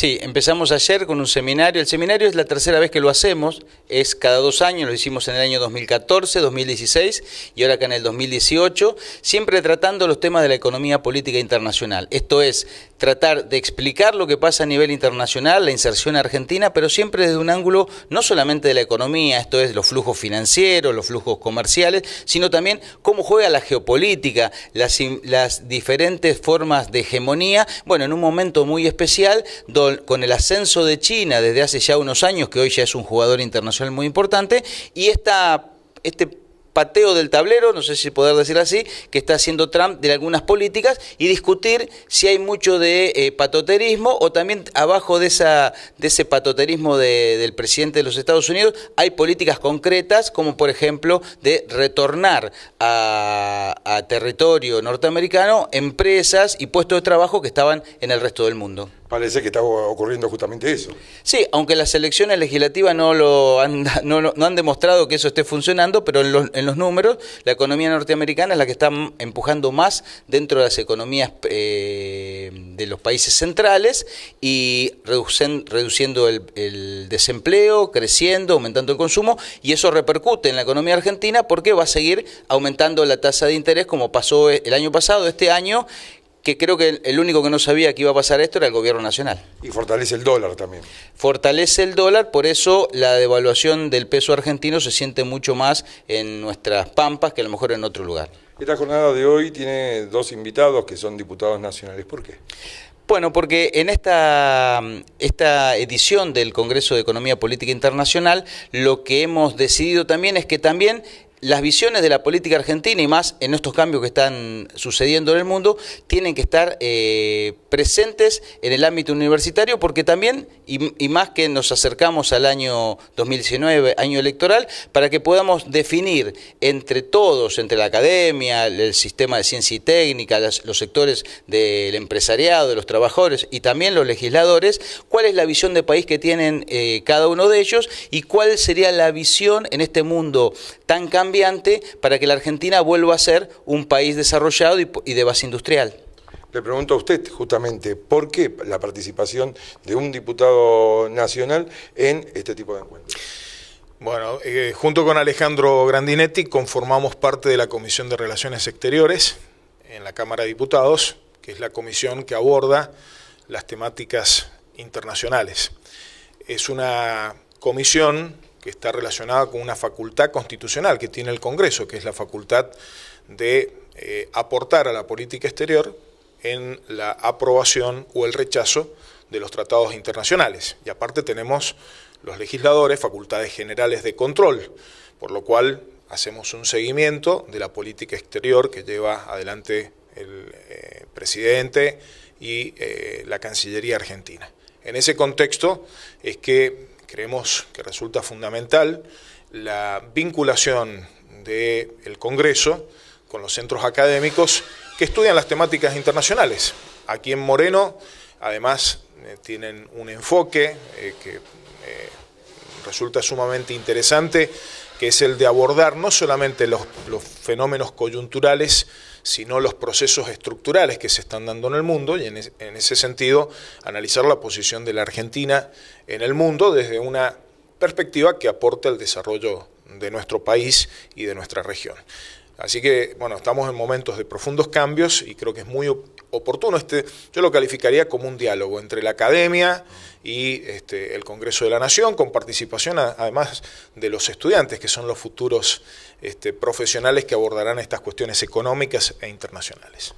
Sí, empezamos ayer con un seminario. El seminario es la tercera vez que lo hacemos, es cada dos años, lo hicimos en el año 2014, 2016 y ahora acá en el 2018, siempre tratando los temas de la economía política internacional. Esto es, tratar de explicar lo que pasa a nivel internacional, la inserción argentina, pero siempre desde un ángulo no solamente de la economía, esto es los flujos financieros, los flujos comerciales, sino también cómo juega la geopolítica, las, las diferentes formas de hegemonía, bueno, en un momento muy especial donde con, el ascenso de China desde hace ya unos años, que hoy ya es un jugador internacional muy importante, y este pateo del tablero, no sé si poder decir así, que está haciendo Trump de algunas políticas y discutir si hay mucho de eh, patoterismo o también abajo de, ese patoterismo del presidente de los Estados Unidos hay políticas concretas como por ejemplo de retornar a territorio norteamericano empresas y puestos de trabajo que estaban en el resto del mundo. Parece que está ocurriendo justamente eso. Sí, aunque las elecciones legislativas no, lo han, demostrado que eso esté funcionando, pero en los, números la economía norteamericana es la que está empujando más dentro de las economías eh, de los países centrales y reduciendo el desempleo, creciendo, aumentando el consumo y eso repercute en la economía argentina porque va a seguir aumentando la tasa de interés como pasó el año pasado, este año que creo que el único que no sabía que iba a pasar esto era el gobierno nacional. Y fortalece el dólar también. Fortalece el dólar, por eso la devaluación del peso argentino se siente mucho más en nuestras pampas que a lo mejor en otro lugar. Esta jornada de hoy tiene dos invitados que son diputados nacionales. ¿Por qué? Bueno, porque en esta, esta edición del Congreso de Economía Política Internacional lo que hemos decidido también es que también las visiones de la política argentina y más en estos cambios que están sucediendo en el mundo tienen que estar eh, presentes en el ámbito universitario porque también, y, más que nos acercamos al año 2019, año electoral, para que podamos definir entre todos, entre la academia, el sistema de ciencia y técnica, los sectores del empresariado, de los trabajadores y también los legisladores, cuál es la visión de país que tienen eh, cada uno de ellos y cuál sería la visión en este mundo tan cambiante Ambiente para que la Argentina vuelva a ser un país desarrollado y, de base industrial. Le pregunto a usted justamente por qué la participación de un diputado nacional en este tipo de encuentros. Bueno, eh, junto con Alejandro Grandinetti conformamos parte de la Comisión de Relaciones Exteriores en la Cámara de Diputados, que es la comisión que aborda las temáticas internacionales. Es una comisión que está relacionada con una facultad constitucional que tiene el Congreso, que es la facultad de eh, aportar a la política exterior en la aprobación o el rechazo de los tratados internacionales. Y aparte tenemos los legisladores, facultades generales de control, por lo cual hacemos un seguimiento de la política exterior que lleva adelante el eh, presidente y eh, la Cancillería argentina. En ese contexto es que creemos que resulta fundamental la vinculación del Congreso con los centros académicos que estudian las temáticas internacionales. Aquí en Moreno, además, eh, tienen un enfoque eh, que eh, resulta sumamente interesante, que es el de abordar no solamente los, fenómenos coyunturales, sino los procesos estructurales que se están dando en el mundo y en, en ese sentido analizar la posición de la Argentina en el mundo desde una perspectiva que aporte al desarrollo de nuestro país y de nuestra región. Así que, bueno, estamos en momentos de profundos cambios y creo que es muy oportuno este, yo lo calificaría como un diálogo entre la academia y este, el Congreso de la Nación, con participación además de los estudiantes, que son los futuros este, profesionales que abordarán estas cuestiones económicas e internacionales.